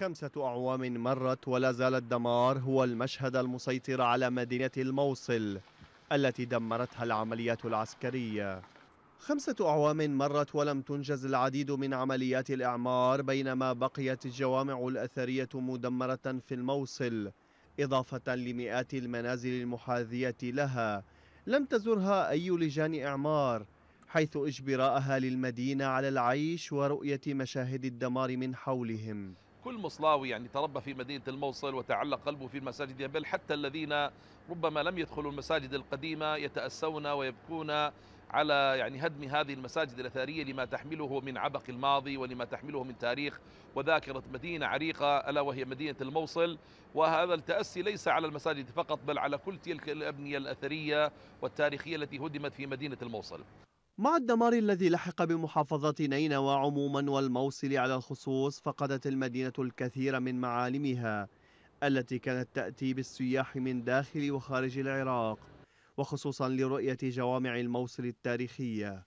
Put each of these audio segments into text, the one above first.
خمسة أعوام مرت ولا زال الدمار هو المشهد المسيطر على مدينة الموصل التي دمرتها العمليات العسكرية خمسة أعوام مرت ولم تنجز العديد من عمليات الإعمار بينما بقيت الجوامع الأثرية مدمرة في الموصل إضافة لمئات المنازل المحاذية لها لم تزرها أي لجان إعمار حيث إجبراءها للمدينة على العيش ورؤية مشاهد الدمار من حولهم كل مصلاوي يعني تربى في مدينة الموصل وتعلق قلبه في المساجد بل حتى الذين ربما لم يدخلوا المساجد القديمة يتأسون ويبكون على يعني هدم هذه المساجد الأثرية لما تحمله من عبق الماضي ولما تحمله من تاريخ وذاكرة مدينة عريقة ألا وهي مدينة الموصل وهذا التأسي ليس على المساجد فقط بل على كل تلك الأبنية الأثرية والتاريخية التي هدمت في مدينة الموصل مع الدمار الذي لحق بمحافظة نينوى عموما والموصل على الخصوص فقدت المدينة الكثير من معالمها التي كانت تأتي بالسياح من داخل وخارج العراق وخصوصا لرؤية جوامع الموصل التاريخية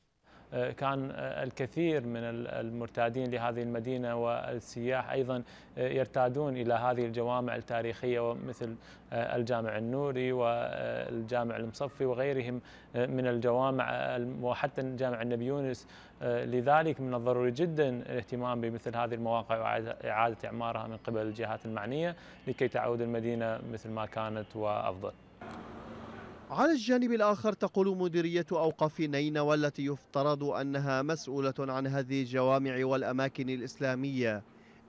آه، كان آه، الكثير من المرتادين لهذه المدينة والسياح أيضا آه، يرتادون إلى هذه الجوامع التاريخية مثل الجامع النوري والجامع المصفي وغيرهم من الجوامع وحتى جامع النبي يونس لذلك من الضروري جدا الاهتمام بمثل هذه المواقع وإعادة إعمارها من قبل الجهات المعنية لكي تعود المدينة مثل ما كانت وأفضل على الجانب الآخر تقول مديرية أوقاف نينوى التي يفترض أنها مسؤولة عن هذه الجوامع والأماكن الإسلامية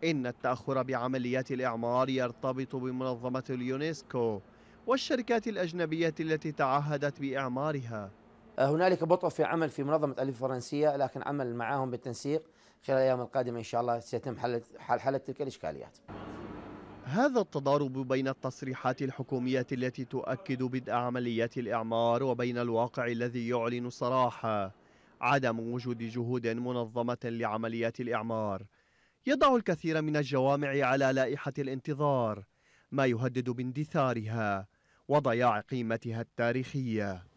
إن التأخر بعمليات الإعمار يرتبط بمنظمة اليونسكو والشركات الأجنبية التي تعهدت بإعمارها هنالك بطء في عمل في منظمة ألف الفرنسية لكن عمل معهم بالتنسيق خلال الأيام القادمة إن شاء الله سيتم حل حل, حل تلك الإشكاليات هذا التضارب بين التصريحات الحكومية التي تؤكد بدء عمليات الإعمار وبين الواقع الذي يعلن صراحة عدم وجود جهود منظمة لعمليات الإعمار يضع الكثير من الجوامع على لائحة الانتظار ما يهدد باندثارها وضياع قيمتها التاريخية